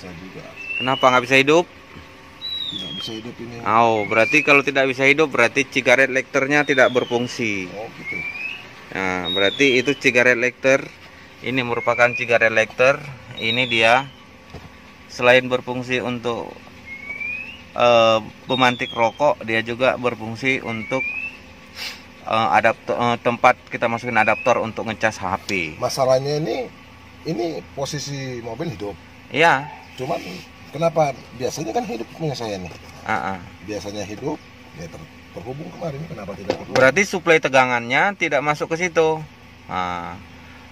bisa juga. Kenapa nggak bisa hidup? Tidak bisa hidup ini. Oh, berarti kalau tidak bisa hidup berarti cigaret lekternya tidak berfungsi. Oh, gitu. Nah, berarti itu cigaret lighter. Ini merupakan cigaret lighter. Ini dia selain berfungsi untuk uh, pemantik rokok, dia juga berfungsi untuk uh, eh, adaptor uh, eh, tempat kita masukin adaptor untuk ngecas HP. Masalahnya ini ini posisi mobil hidup. Iya cuman kenapa biasanya kan hidup punya saya nih uh -uh. biasanya hidup ya ter terhubung kemarin kenapa tidak terhubung? berarti suplai tegangannya tidak masuk ke situ nah,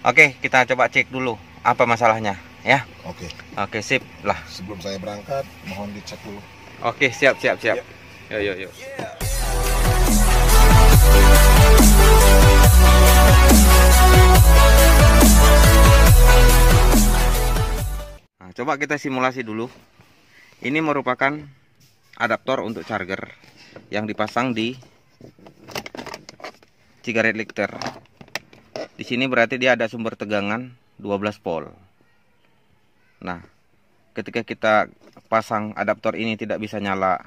oke okay, kita coba cek dulu apa masalahnya ya oke okay. oke okay, sip lah sebelum saya berangkat mohon dicek dulu oke siap siap siap yuk yuk yuk coba kita simulasi dulu ini merupakan adaptor untuk charger yang dipasang di cigaret lighter di sini berarti dia ada sumber tegangan 12 volt nah ketika kita pasang adaptor ini tidak bisa nyala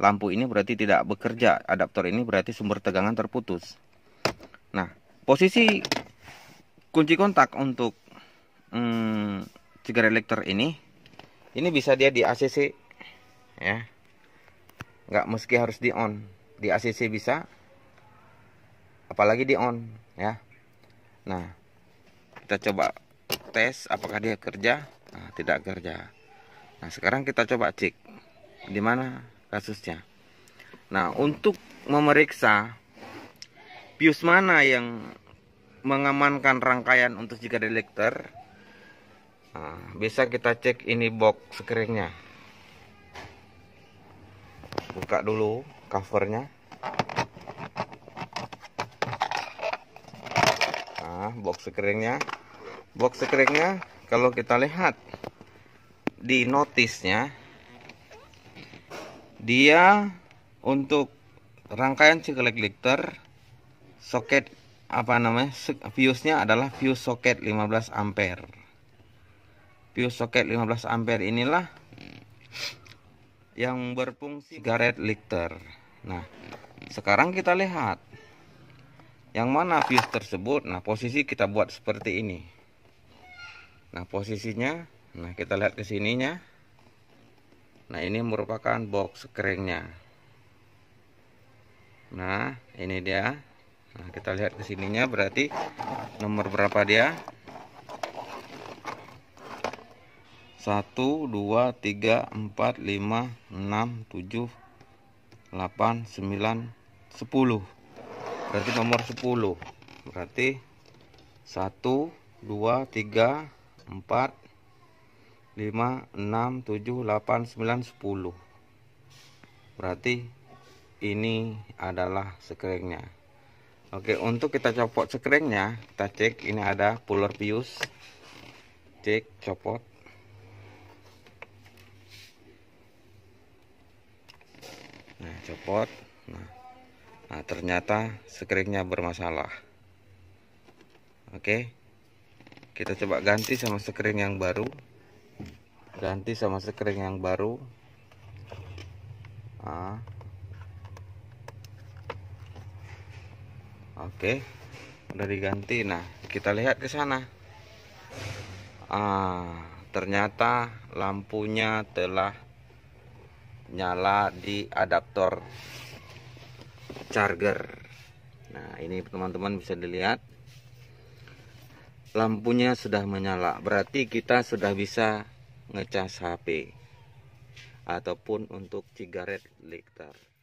lampu ini berarti tidak bekerja adaptor ini berarti sumber tegangan terputus nah posisi kunci kontak untuk hmm, cigar elektor ini ini bisa dia di ACC ya nggak meski harus di on di ACC bisa apalagi di on ya nah kita coba tes apakah dia kerja nah, tidak kerja nah sekarang kita coba cek di mana kasusnya nah untuk memeriksa pius mana yang mengamankan rangkaian untuk jika delekter Ah, bisa kita cek ini box keringnya buka dulu covernya nah box keringnya box keringnya kalau kita lihat di notisnya dia untuk rangkaian ciklek liter soket apa namanya fuse-nya adalah fuse soket 15 ampere fuse soket 15 ampere inilah yang berfungsi garet liter nah sekarang kita lihat yang mana fuse tersebut nah posisi kita buat seperti ini nah posisinya nah kita lihat ke sininya nah ini merupakan box keringnya nah ini dia nah kita lihat ke sininya berarti nomor berapa dia 1, 2, 3, 4, 5, 6, 7, 8, 9, 10 Berarti nomor 10 Berarti 1, 2, 3, 4, 5, 6, 7, 8, 9, 10 Berarti ini adalah sekringnya Oke untuk kita copot sekringnya Kita cek ini ada puller pius Cek copot copot nah, nah ternyata skringnya bermasalah oke kita coba ganti sama skring yang baru ganti sama skring yang baru nah. oke udah diganti nah kita lihat ke sana ah ternyata lampunya telah nyala di adaptor charger nah ini teman-teman bisa dilihat lampunya sudah menyala berarti kita sudah bisa ngecas HP ataupun untuk cigaret lighter